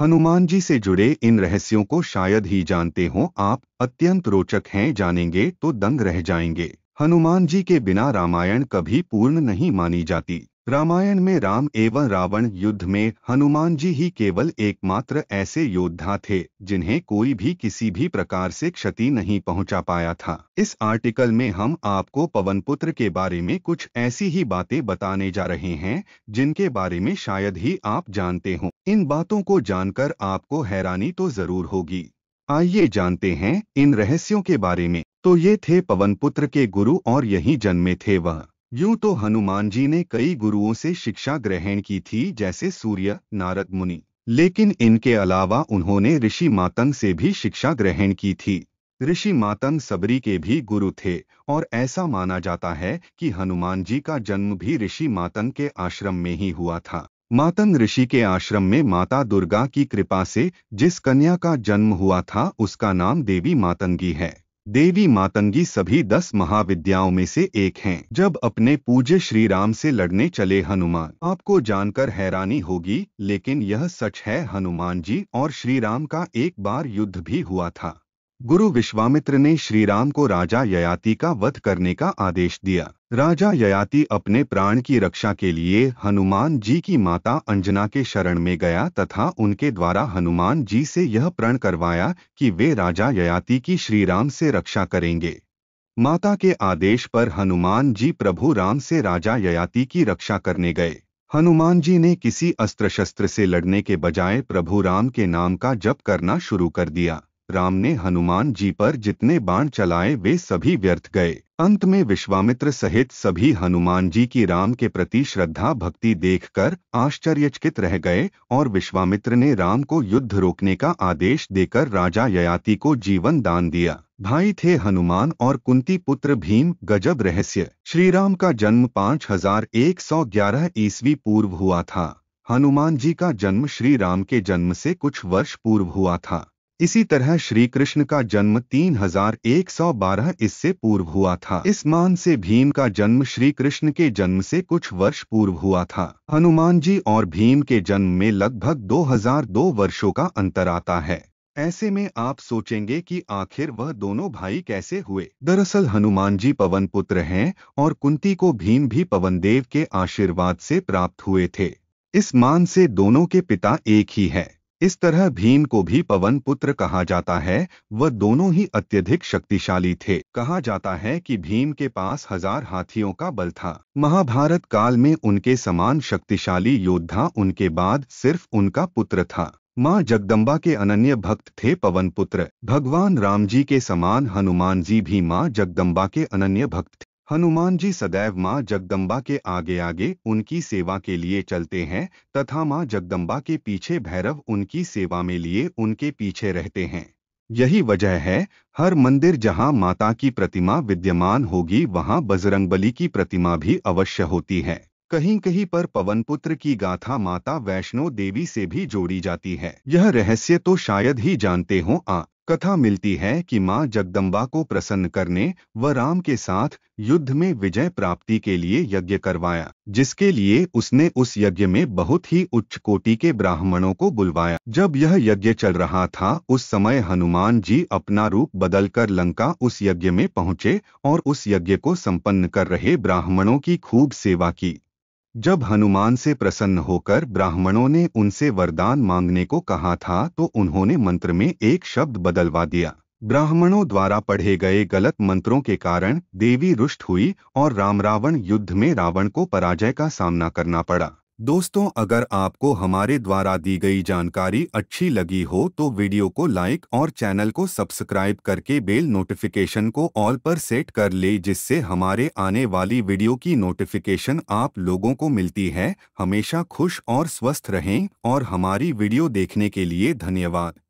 हनुमान जी से जुड़े इन रहस्यों को शायद ही जानते हों आप अत्यंत रोचक हैं जानेंगे तो दंग रह जाएंगे हनुमान जी के बिना रामायण कभी पूर्ण नहीं मानी जाती रामायण में राम एवं रावण युद्ध में हनुमान जी ही केवल एकमात्र ऐसे योद्धा थे जिन्हें कोई भी किसी भी प्रकार से क्षति नहीं पहुंचा पाया था इस आर्टिकल में हम आपको पवनपुत्र के बारे में कुछ ऐसी ही बातें बताने जा रहे हैं जिनके बारे में शायद ही आप जानते हों इन बातों को जानकर आपको हैरानी तो जरूर होगी आइए जानते हैं इन रहस्यों के बारे में तो ये थे पवनपुत्र के गुरु और यही जन्मे थे वह यूं तो हनुमान जी ने कई गुरुओं से शिक्षा ग्रहण की थी जैसे सूर्य नारद मुनि लेकिन इनके अलावा उन्होंने ऋषि मातंग से भी शिक्षा ग्रहण की थी ऋषि मातंग सबरी के भी गुरु थे और ऐसा माना जाता है कि हनुमान जी का जन्म भी ऋषि मातंग के आश्रम में ही हुआ था मातंग ऋषि के आश्रम में माता दुर्गा की कृपा से जिस कन्या का जन्म हुआ था उसका नाम देवी मातंगी है देवी मातंगी सभी दस महाविद्याओं में से एक हैं। जब अपने पूज्य श्री राम से लड़ने चले हनुमान आपको जानकर हैरानी होगी लेकिन यह सच है हनुमान जी और श्री राम का एक बार युद्ध भी हुआ था गुरु विश्वामित्र ने श्रीराम को राजा ययाति का वध करने का आदेश दिया राजा ययाति अपने प्राण की रक्षा के लिए हनुमान जी की माता अंजना के शरण में गया तथा उनके द्वारा हनुमान जी से यह प्रण करवाया कि वे राजा ययाति की श्रीराम से रक्षा करेंगे माता के आदेश पर हनुमान जी प्रभु राम से राजा ययाति की रक्षा करने गए हनुमान जी ने किसी अस्त्र शस्त्र से लड़ने के बजाय प्रभु राम के नाम का जप करना शुरू कर दिया राम ने हनुमान जी पर जितने बाण चलाए वे सभी व्यर्थ गए अंत में विश्वामित्र सहित सभी हनुमान जी की राम के प्रति श्रद्धा भक्ति देखकर आश्चर्यचकित रह गए और विश्वामित्र ने राम को युद्ध रोकने का आदेश देकर राजा ययाति को जीवन दान दिया भाई थे हनुमान और कुंती पुत्र भीम गजब रहस्य श्रीराम का जन्म 5111 ईस्वी पूर्व हुआ था हनुमान जी का जन्म श्री राम के जन्म से कुछ वर्ष पूर्व हुआ था इसी तरह श्री कृष्ण का जन्म 3112 इससे पूर्व हुआ था इस मान से भीम का जन्म श्री कृष्ण के जन्म से कुछ वर्ष पूर्व हुआ था हनुमान जी और भीम के जन्म में लगभग 2002 वर्षों का अंतर आता है ऐसे में आप सोचेंगे कि आखिर वह दोनों भाई कैसे हुए दरअसल हनुमान जी पवन पुत्र हैं और कुंती को भीम भी पवन देव के आशीर्वाद से प्राप्त हुए थे इस मान से दोनों के पिता एक ही है इस तरह भीम को भी पवन पुत्र कहा जाता है वह दोनों ही अत्यधिक शक्तिशाली थे कहा जाता है कि भीम के पास हजार हाथियों का बल था महाभारत काल में उनके समान शक्तिशाली योद्धा उनके बाद सिर्फ उनका पुत्र था माँ जगदम्बा के अनन्य भक्त थे पवन पुत्र भगवान राम जी के समान हनुमान जी भी माँ जगदम्बा के अनन्य भक्त थे हनुमान जी सदैव माँ जगदम्बा के आगे आगे उनकी सेवा के लिए चलते हैं तथा माँ जगदम्बा के पीछे भैरव उनकी सेवा में लिए उनके पीछे रहते हैं यही वजह है हर मंदिर जहाँ माता की प्रतिमा विद्यमान होगी वहाँ बजरंगबली की प्रतिमा भी अवश्य होती है कहीं कहीं पर पवनपुत्र की गाथा माता वैष्णो देवी से भी जोड़ी जाती है यह रहस्य तो शायद ही जानते हों आप कथा मिलती है कि मां जगदम्बा को प्रसन्न करने व राम के साथ युद्ध में विजय प्राप्ति के लिए यज्ञ करवाया जिसके लिए उसने उस यज्ञ में बहुत ही उच्च कोटि के ब्राह्मणों को बुलवाया जब यह यज्ञ चल रहा था उस समय हनुमान जी अपना रूप बदलकर लंका उस यज्ञ में पहुंचे और उस यज्ञ को संपन्न कर रहे ब्राह्मणों की खूब सेवा की जब हनुमान से प्रसन्न होकर ब्राह्मणों ने उनसे वरदान मांगने को कहा था तो उन्होंने मंत्र में एक शब्द बदलवा दिया ब्राह्मणों द्वारा पढ़े गए गलत मंत्रों के कारण देवी रुष्ट हुई और राम रावण युद्ध में रावण को पराजय का सामना करना पड़ा दोस्तों अगर आपको हमारे द्वारा दी गई जानकारी अच्छी लगी हो तो वीडियो को लाइक और चैनल को सब्सक्राइब करके बेल नोटिफिकेशन को ऑल पर सेट कर ले जिससे हमारे आने वाली वीडियो की नोटिफिकेशन आप लोगों को मिलती है हमेशा खुश और स्वस्थ रहें और हमारी वीडियो देखने के लिए धन्यवाद